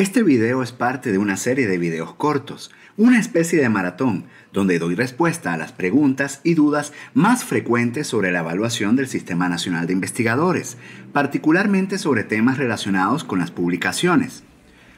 Este video es parte de una serie de videos cortos, una especie de maratón, donde doy respuesta a las preguntas y dudas más frecuentes sobre la evaluación del Sistema Nacional de Investigadores, particularmente sobre temas relacionados con las publicaciones.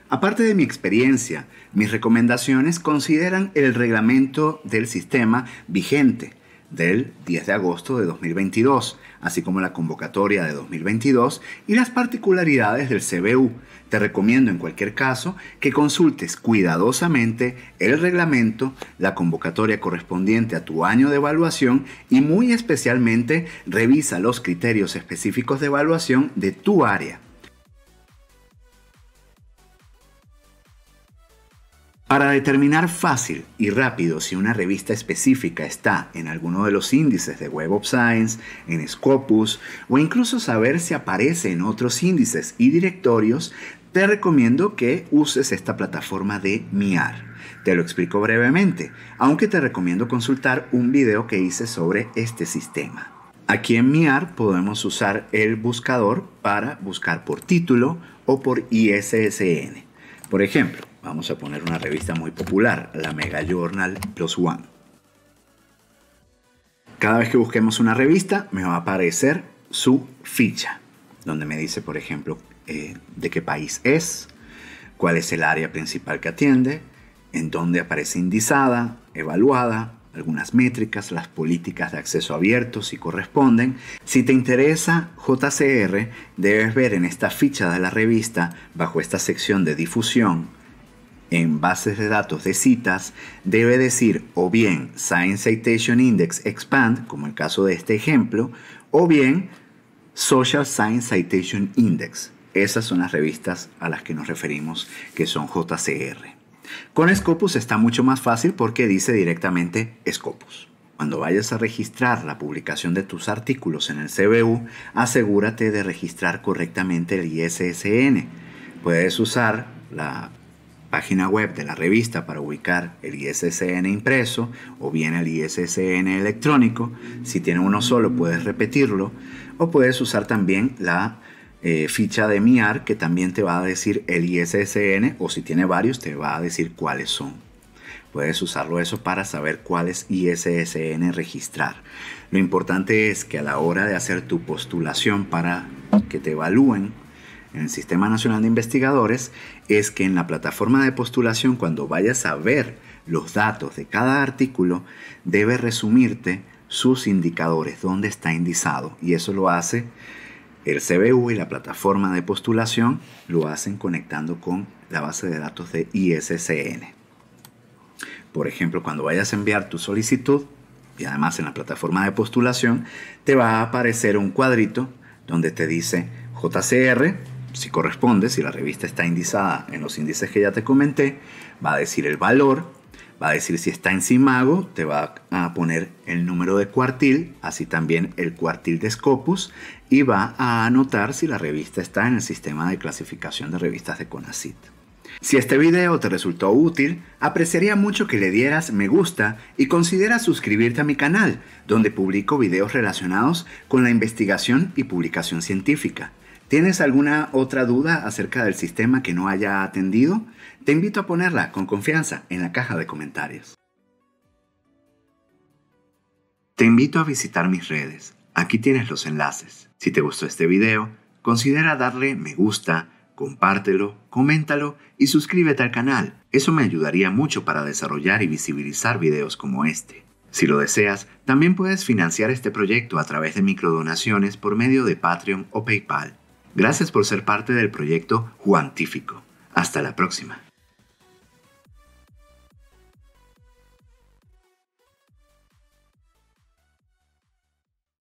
Aparte de mi experiencia, mis recomendaciones consideran el reglamento del sistema vigente, del 10 de agosto de 2022, así como la convocatoria de 2022 y las particularidades del CBU. Te recomiendo en cualquier caso que consultes cuidadosamente el reglamento, la convocatoria correspondiente a tu año de evaluación y muy especialmente revisa los criterios específicos de evaluación de tu área. Para determinar fácil y rápido si una revista específica está en alguno de los índices de Web of Science, en Scopus o incluso saber si aparece en otros índices y directorios, te recomiendo que uses esta plataforma de MIAR. Te lo explico brevemente, aunque te recomiendo consultar un video que hice sobre este sistema. Aquí en MIAR podemos usar el buscador para buscar por título o por ISSN. Por ejemplo, Vamos a poner una revista muy popular, la Mega Journal Plus One. Cada vez que busquemos una revista, me va a aparecer su ficha, donde me dice, por ejemplo, eh, de qué país es, cuál es el área principal que atiende, en dónde aparece indizada, evaluada, algunas métricas, las políticas de acceso abierto si corresponden. Si te interesa JCR, debes ver en esta ficha de la revista, bajo esta sección de difusión, en bases de datos de citas debe decir o bien Science Citation Index Expand, como el caso de este ejemplo, o bien Social Science Citation Index. Esas son las revistas a las que nos referimos que son JCR. Con Scopus está mucho más fácil porque dice directamente Scopus. Cuando vayas a registrar la publicación de tus artículos en el CBU, asegúrate de registrar correctamente el ISSN. Puedes usar la página web de la revista para ubicar el ISSN impreso o bien el ISSN electrónico. Si tiene uno solo puedes repetirlo o puedes usar también la eh, ficha de MIAR que también te va a decir el ISSN o si tiene varios te va a decir cuáles son. Puedes usarlo eso para saber cuál es ISSN registrar. Lo importante es que a la hora de hacer tu postulación para que te evalúen en el Sistema Nacional de Investigadores es que en la plataforma de postulación, cuando vayas a ver los datos de cada artículo, debe resumirte sus indicadores, dónde está indizado. Y eso lo hace el CBU y la plataforma de postulación, lo hacen conectando con la base de datos de ISSN. Por ejemplo, cuando vayas a enviar tu solicitud, y además en la plataforma de postulación, te va a aparecer un cuadrito donde te dice JCR si corresponde, si la revista está indizada en los índices que ya te comenté, va a decir el valor, va a decir si está en Simago, te va a poner el número de cuartil, así también el cuartil de Scopus, y va a anotar si la revista está en el sistema de clasificación de revistas de CONACIT. Si este video te resultó útil, apreciaría mucho que le dieras me gusta y consideras suscribirte a mi canal, donde publico videos relacionados con la investigación y publicación científica. ¿Tienes alguna otra duda acerca del sistema que no haya atendido? Te invito a ponerla con confianza en la caja de comentarios. Te invito a visitar mis redes. Aquí tienes los enlaces. Si te gustó este video, considera darle me gusta, compártelo, coméntalo y suscríbete al canal. Eso me ayudaría mucho para desarrollar y visibilizar videos como este. Si lo deseas, también puedes financiar este proyecto a través de microdonaciones por medio de Patreon o PayPal. Gracias por ser parte del proyecto Juantífico. Hasta la próxima.